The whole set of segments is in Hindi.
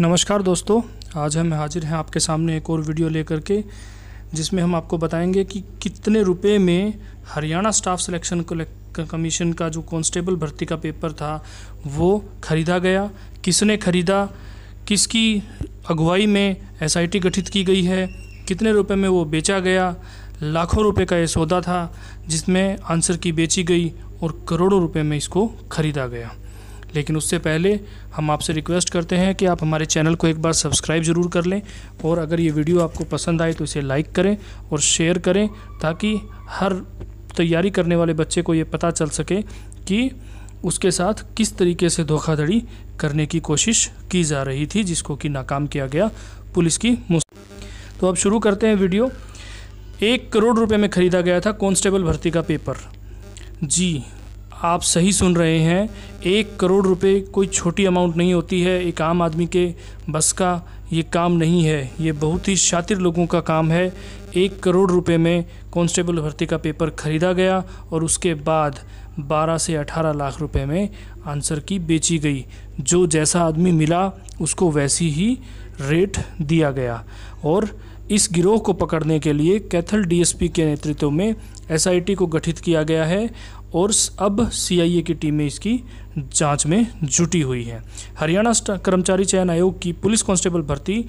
नमस्कार दोस्तों आज हम हाजिर हैं आपके सामने एक और वीडियो लेकर के जिसमें हम आपको बताएंगे कि कितने रुपए में हरियाणा स्टाफ सिलेक्शन कमीशन का जो कांस्टेबल भर्ती का पेपर था वो खरीदा गया किसने खरीदा किसकी अगुवाई में एसआईटी गठित की गई है कितने रुपए में वो बेचा गया लाखों रुपए का ये सौदा था जिसमें आंसर की बेची गई और करोड़ों रुपए में इसको खरीदा गया लेकिन उससे पहले हम आपसे रिक्वेस्ट करते हैं कि आप हमारे चैनल को एक बार सब्सक्राइब ज़रूर कर लें और अगर ये वीडियो आपको पसंद आए तो इसे लाइक करें और शेयर करें ताकि हर तैयारी करने वाले बच्चे को ये पता चल सके कि उसके साथ किस तरीके से धोखाधड़ी करने की कोशिश की जा रही थी जिसको कि नाकाम किया गया पुलिस की तो अब शुरू करते हैं वीडियो एक करोड़ रुपए में खरीदा गया था कांस्टेबल भर्ती का पेपर जी आप सही सुन रहे हैं एक करोड़ रुपए कोई छोटी अमाउंट नहीं होती है एक आम आदमी के बस का ये काम नहीं है ये बहुत ही शातिर लोगों का काम है एक करोड़ रुपए में कांस्टेबल भर्ती का पेपर खरीदा गया और उसके बाद 12 से 18 लाख रुपए में आंसर की बेची गई जो जैसा आदमी मिला उसको वैसी ही रेट दिया गया और इस गिरोह को पकड़ने के लिए कैथल डीएसपी के नेतृत्व में एसआईटी को गठित किया गया है और अब सीआईए की टीमें इसकी जांच में जुटी हुई हैं हरियाणा कर्मचारी चयन आयोग की पुलिस कांस्टेबल भर्ती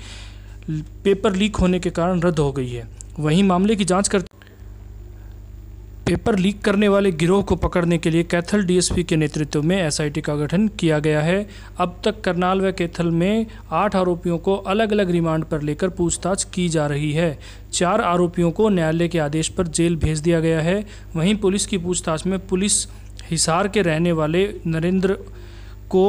पेपर लीक होने के कारण रद्द हो गई है वहीं मामले की जांच करते पेपर लीक करने वाले गिरोह को पकड़ने के लिए कैथल डीएसपी के नेतृत्व में एसआईटी का गठन किया गया है अब तक करनाल व कैथल में आठ आरोपियों को अलग अलग रिमांड पर लेकर पूछताछ की जा रही है चार आरोपियों को न्यायालय के आदेश पर जेल भेज दिया गया है वहीं पुलिस की पूछताछ में पुलिस हिसार के रहने वाले नरेंद्र को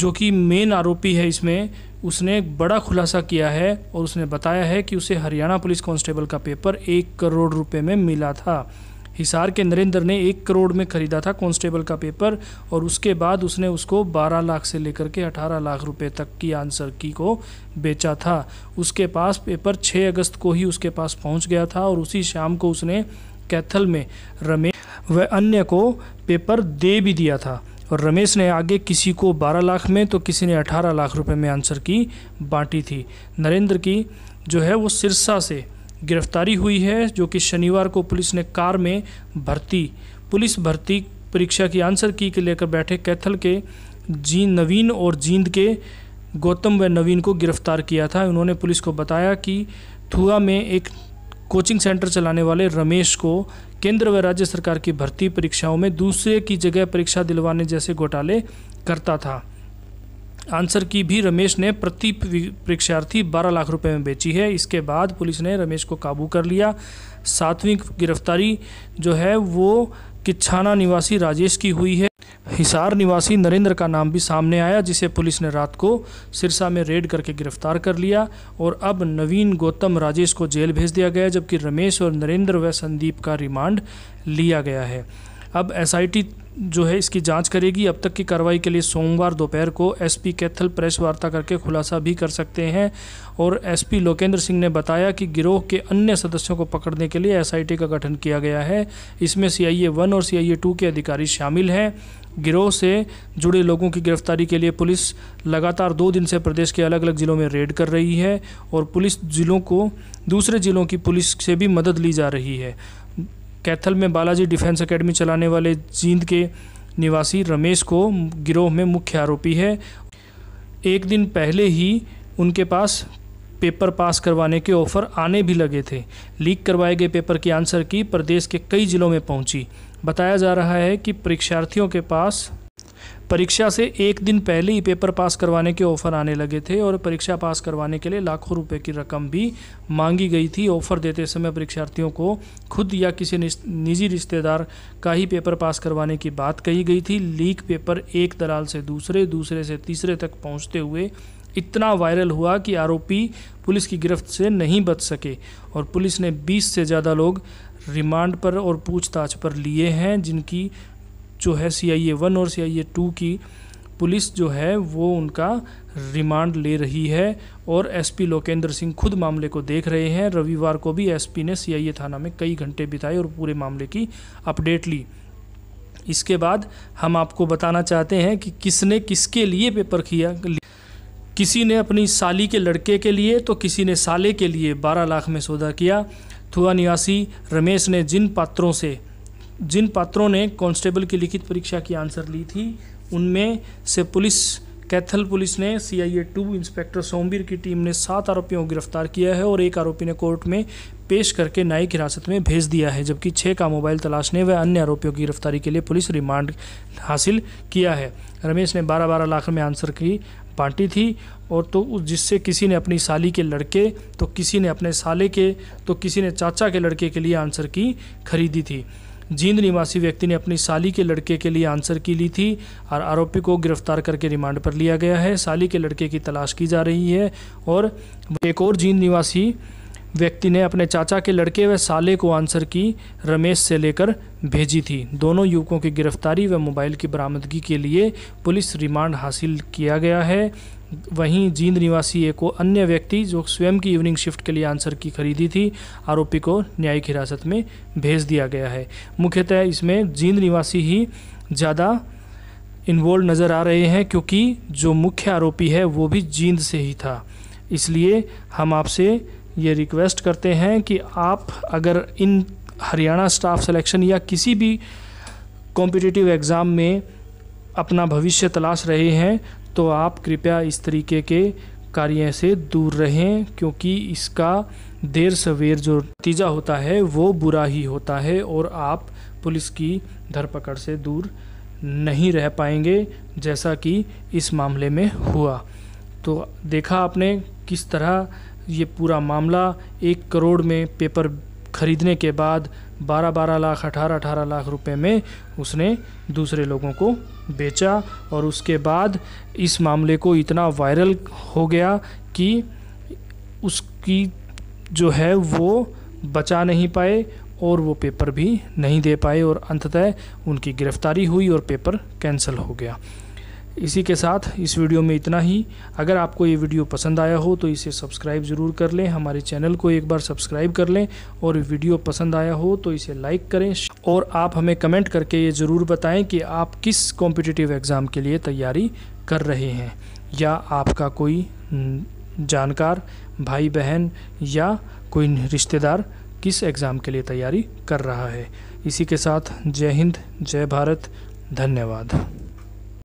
जो कि मेन आरोपी है इसमें उसने एक बड़ा खुलासा किया है और उसने बताया है कि उसे हरियाणा पुलिस कांस्टेबल का पेपर एक करोड़ रुपए में मिला था हिसार के नरेंद्र ने एक करोड़ में खरीदा था कांस्टेबल का पेपर और उसके बाद उसने उसको 12 लाख से लेकर के 18 लाख रुपए तक की आंसर की को बेचा था उसके पास पेपर 6 अगस्त को ही उसके पास पहुंच गया था और उसी शाम को उसने कैथल में रमेश व अन्य को पेपर दे भी दिया था और रमेश ने आगे किसी को 12 लाख में तो किसी ने 18 लाख रुपए में आंसर की बांटी थी नरेंद्र की जो है वो सिरसा से गिरफ्तारी हुई है जो कि शनिवार को पुलिस ने कार में भर्ती पुलिस भर्ती परीक्षा की आंसर की के लेकर बैठे कैथल के जी नवीन और जींद के गौतम व नवीन को गिरफ्तार किया था उन्होंने पुलिस को बताया कि थुआ में एक कोचिंग सेंटर चलाने वाले रमेश को केंद्र व राज्य सरकार की भर्ती परीक्षाओं में दूसरे की जगह परीक्षा दिलवाने जैसे घोटाले करता था आंसर की भी रमेश ने प्रति परीक्षार्थी 12 लाख रुपए में बेची है इसके बाद पुलिस ने रमेश को काबू कर लिया सातवीं गिरफ्तारी जो है वो किच्छाना निवासी राजेश की हुई है हिसार निवासी नरेंद्र का नाम भी सामने आया जिसे पुलिस ने रात को सिरसा में रेड करके गिरफ्तार कर लिया और अब नवीन गौतम राजेश को जेल भेज दिया गया जबकि रमेश और नरेंद्र व संदीप का रिमांड लिया गया है अब एसआईटी जो है इसकी जांच करेगी अब तक की कार्रवाई के लिए सोमवार दोपहर को एसपी कैथल प्रेस वार्ता करके खुलासा भी कर सकते हैं और एसपी लोकेंद्र सिंह ने बताया कि गिरोह के अन्य सदस्यों को पकड़ने के लिए एसआईटी का गठन किया गया है इसमें सी आई ए वन और सी आई ए टू के अधिकारी शामिल हैं गिरोह से जुड़े लोगों की गिरफ्तारी के लिए पुलिस लगातार दो दिन से प्रदेश के अलग अलग ज़िलों में रेड कर रही है और पुलिस ज़िलों को दूसरे ज़िलों की पुलिस से भी मदद ली जा रही है कैथल में बालाजी डिफेंस एकेडमी चलाने वाले जींद के निवासी रमेश को गिरोह में मुख्य आरोपी है एक दिन पहले ही उनके पास पेपर पास करवाने के ऑफर आने भी लगे थे लीक करवाए गए पेपर की आंसर की प्रदेश के कई ज़िलों में पहुंची बताया जा रहा है कि परीक्षार्थियों के पास परीक्षा से एक दिन पहले ही पेपर पास करवाने के ऑफ़र आने लगे थे और परीक्षा पास करवाने के लिए लाखों रुपए की रकम भी मांगी गई थी ऑफ़र देते समय परीक्षार्थियों को खुद या किसी निजी रिश्तेदार का ही पेपर पास करवाने की बात कही गई थी लीक पेपर एक दलाल से दूसरे दूसरे से तीसरे तक पहुँचते हुए इतना वायरल हुआ कि आरोपी पुलिस की गिरफ्त से नहीं बच सके और पुलिस ने 20 से ज़्यादा लोग रिमांड पर और पूछताछ पर लिए हैं जिनकी जो है सी आई ए वन और सी आई ए टू की पुलिस जो है वो उनका रिमांड ले रही है और एसपी लोकेंद्र सिंह खुद मामले को देख रहे हैं रविवार को भी एसपी ने सीआईए थाना में कई घंटे बिताए और पूरे मामले की अपडेट ली इसके बाद हम आपको बताना चाहते हैं कि किसने किसके लिए पेपर किया किसी ने अपनी साली के लड़के के लिए तो किसी ने साले के लिए 12 लाख में सौदा किया थुआ निवासी रमेश ने जिन पात्रों से जिन पात्रों ने कांस्टेबल की लिखित परीक्षा की आंसर ली थी उनमें से पुलिस कैथल पुलिस ने C I A two inspector Somvir की टीम ने सात आरोपियों को गिरफ्तार किया है और एक आरोपी ने कोर्ट में पेश करके न्यायिक हिरासत में भेज दिया है जबकि छः का मोबाइल तलाशने व अन्य आरोपियों की गिरफ्तारी के लिए पुलिस रिमांड हासिल किया है रमेश ने बारह बारह लाख में आंसर की बांटी थी और तो जिससे किसी ने अपनी साली के लड़के तो किसी ने अपने साले के तो किसी ने चाचा के लड़के के लिए आंसर की खरीदी थी जींद निवासी व्यक्ति ने अपनी साली के लड़के के लिए आंसर की ली थी और आरोपी को गिरफ्तार करके रिमांड पर लिया गया है साली के लड़के की तलाश की जा रही है और एक और जींद निवासी व्यक्ति ने अपने चाचा के लड़के व साले को आंसर की रमेश से लेकर भेजी थी दोनों युवकों की गिरफ्तारी व मोबाइल की बरामदगी के लिए पुलिस रिमांड हासिल किया गया है वहीं जींद निवासी एक अन्य व्यक्ति जो स्वयं की इवनिंग शिफ्ट के लिए आंसर की खरीदी थी आरोपी को न्यायिक हिरासत में भेज दिया गया है मुख्यतः इसमें जींद निवासी ही ज़्यादा इन्वॉल्व नज़र आ रहे हैं क्योंकि जो मुख्य आरोपी है वो भी जींद से ही था इसलिए हम आपसे ये रिक्वेस्ट करते हैं कि आप अगर इन हरियाणा स्टाफ सिलेक्शन या किसी भी कॉम्पिटिटिव एग्ज़ाम में अपना भविष्य तलाश रहे हैं तो आप कृपया इस तरीके के कार्य से दूर रहें क्योंकि इसका देर सवेर जो नतीजा होता है वो बुरा ही होता है और आप पुलिस की धरपकड़ से दूर नहीं रह पाएंगे जैसा कि इस मामले में हुआ तो देखा आपने किस तरह ये पूरा मामला एक करोड़ में पेपर खरीदने के बाद बारह बारह लाख अठारह अठारह लाख रुपए में उसने दूसरे लोगों को बेचा और उसके बाद इस मामले को इतना वायरल हो गया कि उसकी जो है वो बचा नहीं पाए और वो पेपर भी नहीं दे पाए और अंततः उनकी गिरफ्तारी हुई और पेपर कैंसिल हो गया इसी के साथ इस वीडियो में इतना ही अगर आपको ये वीडियो पसंद आया हो तो इसे सब्सक्राइब ज़रूर कर लें हमारे चैनल को एक बार सब्सक्राइब कर लें और वीडियो पसंद आया हो तो इसे लाइक करें और आप हमें कमेंट करके ये ज़रूर बताएं कि आप किस कॉम्पिटिटिव एग्ज़ाम के लिए तैयारी कर रहे हैं या आपका कोई हम्म, जानकार भाई बहन या कोई रिश्तेदार किस एग्ज़ाम के लिए तैयारी कर रहा है इसी के साथ जय हिंद जय भारत धन्यवाद